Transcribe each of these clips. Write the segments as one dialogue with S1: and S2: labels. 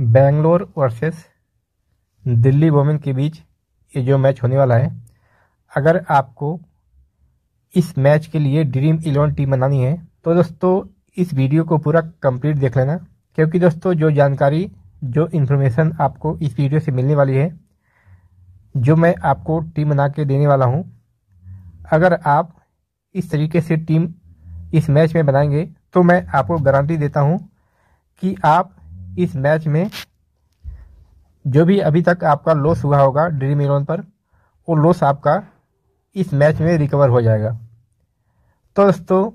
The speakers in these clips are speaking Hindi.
S1: बेंगलोर वर्सेस दिल्ली वोमेन के बीच ये जो मैच होने वाला है अगर आपको इस मैच के लिए ड्रीम इलेवन टीम बनानी है तो दोस्तों इस वीडियो को पूरा कंप्लीट देख लेना क्योंकि दोस्तों जो जानकारी जो इन्फॉर्मेशन आपको इस वीडियो से मिलने वाली है जो मैं आपको टीम बना के देने वाला हूँ अगर आप इस तरीके से टीम इस मैच में बनाएंगे तो मैं आपको गारंटी देता हूँ कि आप इस मैच में जो भी अभी तक आपका लॉस हुआ होगा ड्रीम इलेवन पर वो लॉस आपका इस मैच में रिकवर हो जाएगा तो दोस्तों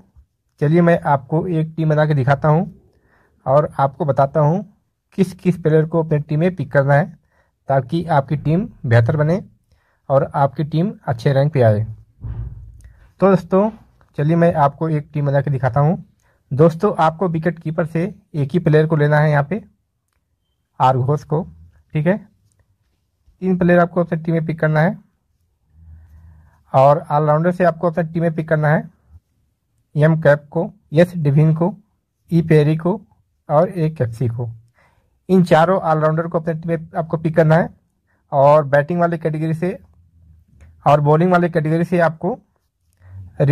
S1: चलिए मैं आपको एक टीम बना के दिखाता हूँ और आपको बताता हूँ किस किस प्लेयर को अपनी टीम में पिक करना है ताकि आपकी टीम बेहतर बने और आपकी टीम अच्छे रैंक पे आए तो दोस्तों चलिए मैं आपको एक टीम बना के दिखाता हूँ दोस्तों आपको विकेट कीपर से एक ही प्लेयर को लेना है यहाँ पे आर घोष को ठीक है तीन प्लेयर आपको अपनी टीम में पिक करना है और ऑलराउंडर से आपको अपनी टीम में पिक करना है एम कैप को यस डिविन को ई e पेरी को और ए कैप्सी को इन चारों ऑलराउंडर को अपने टीम में आपको पिक करना है और बैटिंग वाले कैटेगरी से और बॉलिंग वाले कैटेगरी से आपको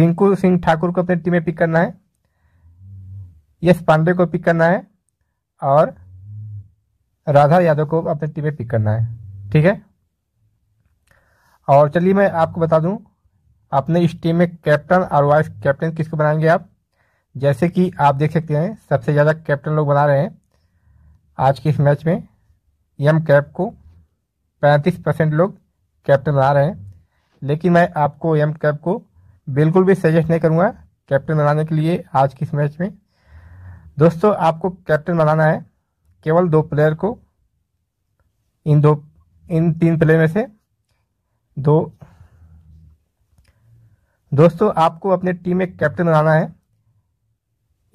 S1: रिंकू सिंह ठाकुर को अपने टीम में पिक करना है यश पांडे को पिक करना है और राधा यादव को अपने टीम में पिक करना है ठीक है और चलिए मैं आपको बता दूं अपने इस टीम में कैप्टन और वाइस कैप्टन किसको बनाएंगे आप जैसे कि आप देख सकते हैं सबसे ज़्यादा कैप्टन लोग बना रहे हैं आज के इस मैच में एम कैप को पैंतीस परसेंट लोग कैप्टन बना रहे हैं लेकिन मैं आपको एम कैप को बिल्कुल भी सजेस्ट नहीं करूँगा कैप्टन बनाने के लिए आज के इस मैच में दोस्तों आपको कैप्टन बनाना है केवल दो प्लेयर को इन दो इन तीन प्लेयर में से दो दोस्तों आपको अपने टीम में कैप्टन बनाना है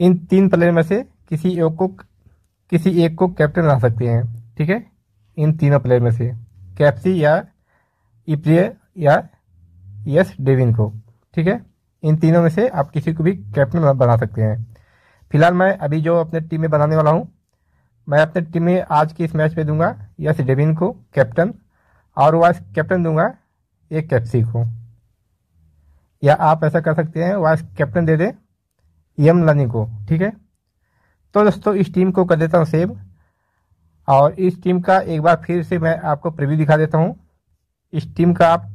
S1: इन तीन प्लेयर में से किसी एक को किसी एक को कैप्टन बना सकते हैं ठीक है इन तीनों प्लेयर में से कैप्सी या इप्रिय या यस डेविन को ठीक है इन तीनों में से आप किसी को भी कैप्टन बना सकते हैं फिलहाल मैं अभी जो अपने टीम में बनाने वाला हूँ मैं अपने टीम में आज के इस मैच में दूंगा यस डेविन को कैप्टन और वाइस कैप्टन दूंगा एक कैप्सी को या आप ऐसा कर सकते हैं वाइस कैप्टन दे दें एम लनी को ठीक है तो दोस्तों इस टीम को कर देता हूँ सेव और इस टीम का एक बार फिर से मैं आपको प्रिव्यू दिखा देता हूँ इस टीम का आप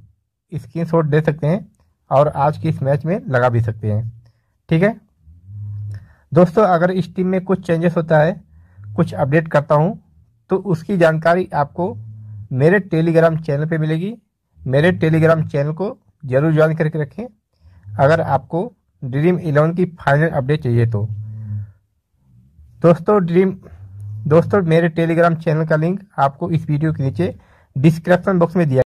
S1: स्क्रीन शॉट दे सकते हैं और आज के इस मैच में लगा भी सकते हैं ठीक है दोस्तों अगर इस टीम में कुछ चेंजेस होता है कुछ अपडेट करता हूँ तो उसकी जानकारी आपको मेरे टेलीग्राम चैनल पे मिलेगी मेरे टेलीग्राम चैनल को जरूर ज्वाइन करके रखें अगर आपको ड्रीम इलेवन की फाइनल अपडेट चाहिए तो दोस्तों ड्रीम दोस्तों मेरे टेलीग्राम चैनल का लिंक आपको इस वीडियो के नीचे डिस्क्रिप्शन बॉक्स में दिया